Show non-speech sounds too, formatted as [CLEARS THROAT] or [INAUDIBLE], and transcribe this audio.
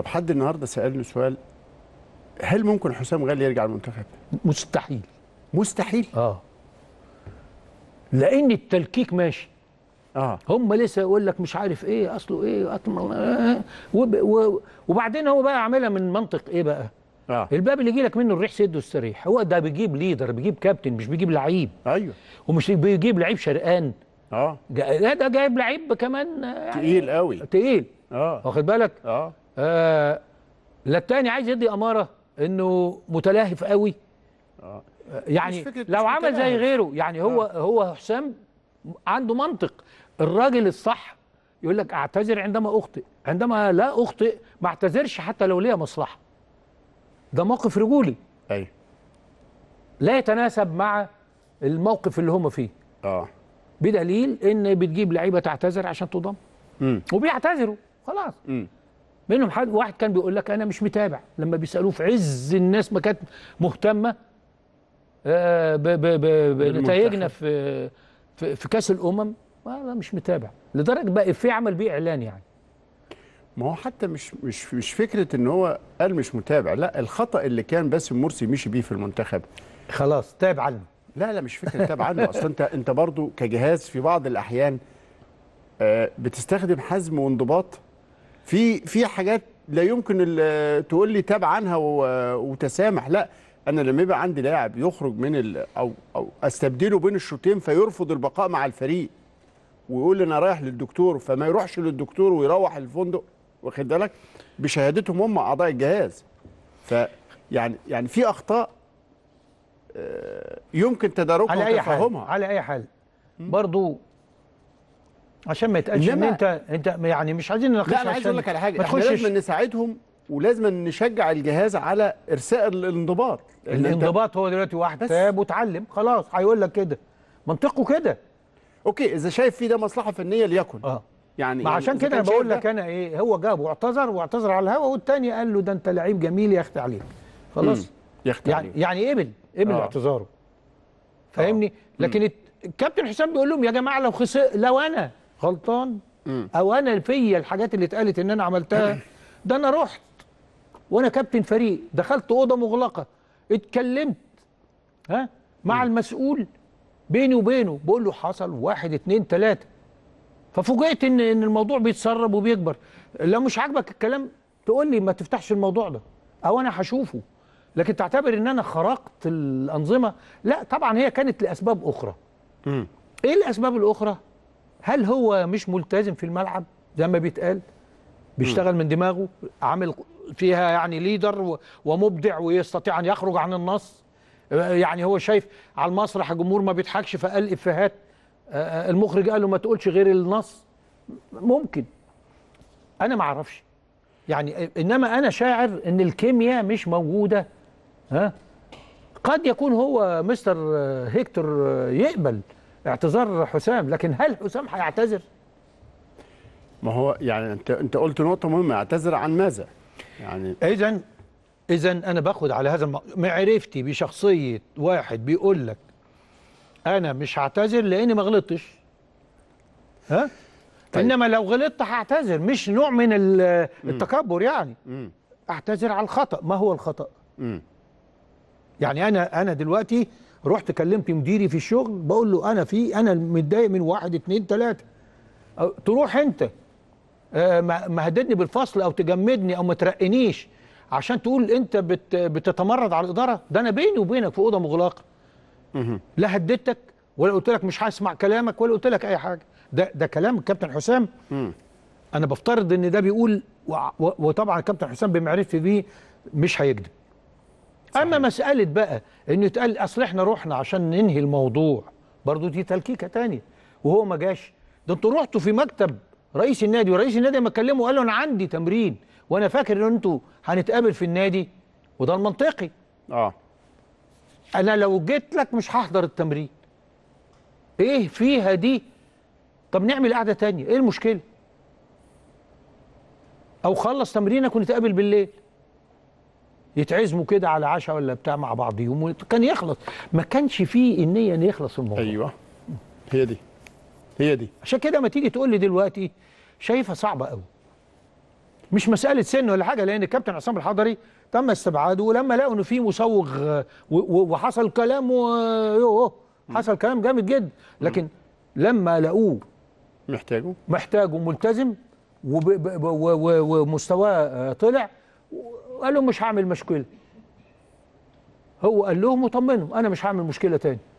طب حد النهارده سالني سؤال هل ممكن حسام غالي يرجع المنتخب؟ مستحيل مستحيل اه لان التلكيك ماشي اه هم لسه يقول لك مش عارف ايه اصله ايه اطمن آه، آه. و... وبعدين هو بقى عاملها من منطق ايه بقى؟ آه. الباب اللي يجي لك منه الريح سده السريح هو ده بيجيب ليدر بيجيب كابتن مش بيجيب لعيب ايوه ومش بيجيب لعيب شرقان اه ده جايب لعيب كمان آه، يعني تقيل قوي تقيل اه واخد بالك؟ اه آه لا التاني عايز يدي اماره انه متلهف قوي آه. يعني لو عمل زي غيره يعني هو آه. هو حسام عنده منطق الراجل الصح يقول لك اعتذر عندما اخطئ عندما لا اخطئ ما اعتذرش حتى لو ليا مصلحه ده موقف رجولي ايوه لا يتناسب مع الموقف اللي هم فيه اه بدليل ان بتجيب لعيبه تعتذر عشان تضم وبيعتذروا خلاص مم. منهم حد واحد كان بيقول لك أنا مش متابع لما بيسألوه في عز الناس ما كانت مهتمة آه، بنتائجنا في في كأس الأمم أنا آه، مش متابع لدرجة بقى في عمل بيه إعلان يعني ما هو حتى مش مش مش فكره ان هو قال مش متابع لا الخطا اللي كان باسم مرسي مشي بيه في المنتخب خلاص تعب عنه لا لا مش فكره تعب عنه اصل انت انت برضو كجهاز في بعض الاحيان آه، بتستخدم حزم وانضباط في في حاجات لا يمكن تقول لي تاب عنها وتسامح لا انا لما يبقى عندي لاعب يخرج من ال او او استبدله بين الشوطين فيرفض البقاء مع الفريق ويقول انا رايح للدكتور فما يروحش للدكتور ويروح الفندق واخد بالك بشهادتهم هم اعضاء الجهاز ف يعني يعني في اخطاء آه، يمكن تداركها وتفهمها على اي حال على اي حال برضو عشان ما يتقالش ان انت انت يعني مش عايزين نناقش لا انا عايز اقول لك على حاجه احنا لازم نساعدهم ولازم نشجع الجهاز على ارساء الانضباط الانضباط هو دلوقتي واحد تاب وتعلم خلاص هيقول لك كده منطقه كده اوكي اذا شايف في ده مصلحه فنيه ليكن اه يعني ما عشان كده انا بقول لك انا ايه هو جاب واعتذر واعتذر على الهوا والتاني قال له ده انت لعيب جميل يا اختي عليك خلاص اختي يعني عليك يعني قبل قبل آه. اعتذاره آه. فاهمني آه. لكن الكابتن حسام بيقول لهم يا جماعه لو خسر لو انا غلطان او انا فيا الحاجات اللي اتقالت ان انا عملتها [CLEARS THROAT] ده انا رحت وانا كابتن فريق دخلت اوضه مغلقه اتكلمت ها مع المسؤول بيني وبينه بقول له حصل واحد اتنين تلاته ففوجئت ان ان الموضوع بيتسرب وبيكبر لو مش عاجبك الكلام تقول لي ما تفتحش الموضوع ده او انا هشوفه لكن تعتبر ان انا خرقت الانظمه لا طبعا هي كانت لاسباب اخرى م. ايه الاسباب الاخرى هل هو مش ملتزم في الملعب زي ما بيتقال بيشتغل من دماغه عامل فيها يعني ليدر ومبدع ويستطيع ان يخرج عن النص آه، يعني هو شايف على المسرح الجمهور ما بيضحكش فقال افيهات آه، آه، المخرج قال له ما تقولش غير النص ممكن انا ما اعرفش يعني انما انا شاعر ان الكيمياء مش موجوده ها قد يكون هو مستر هيكتور يقبل اعتذار حسام لكن هل حسام هيعتذر؟ ما هو يعني انت انت قلت نقطه مهمه اعتذر عن ماذا؟ يعني اذا اذا انا باخد على هذا معرفتي بشخصيه واحد بيقول لك انا مش هعتذر لاني ما غلطتش ها؟ طيب. انما لو غلطت هعتذر مش نوع من التكبر يعني اعتذر على الخطا ما هو الخطا؟ م. يعني انا انا دلوقتي رحت كلمت مديري في الشغل بقول له انا في انا متضايق من واحد اتنين تلاته تروح انت آه، مهددني بالفصل او تجمدني او ما ترقنيش عشان تقول انت بت بتتمرد على الاداره ده انا بيني وبينك في اوضه مغلقه لا هددتك ولا قلت لك مش هسمع كلامك ولا قلت لك اي حاجه ده ده كلام الكابتن حسام انا بفترض ان ده بيقول وطبعا الكابتن حسام بمعرفتي بيه مش هيكذب اما مساله بقى انه يتقال اصل احنا رحنا عشان ننهي الموضوع برضو دي تلكيكه تانية وهو ما جاش ده انتوا رحتوا في مكتب رئيس النادي ورئيس النادي لما كلمه قال له انا عندي تمرين وانا فاكر ان انتوا هنتقابل في النادي وده المنطقي اه انا لو جيت لك مش هحضر التمرين ايه فيها دي طب نعمل قعده تانية ايه المشكله او خلص تمرينك ونتقابل بالليل يتعزموا كده على عشاء ولا بتاع مع بعضيهم وكان يخلص ما كانش فيه النيه ان يخلص الموضوع ايوه هي دي هي دي عشان كده ما تيجي تقول لي دلوقتي شايفها صعبه قوي مش مساله سن ولا حاجه لان الكابتن عصام الحضري تم استبعاده ولما لقوا انه في مسوغ وحصل كلام و... حصل كلام جامد جدا لكن لما لقوه محتاجه محتاجه ملتزم ومستواه طلع وقال لهم مش هعمل مشكله هو قال لهم وطمنهم انا مش هعمل مشكله تاني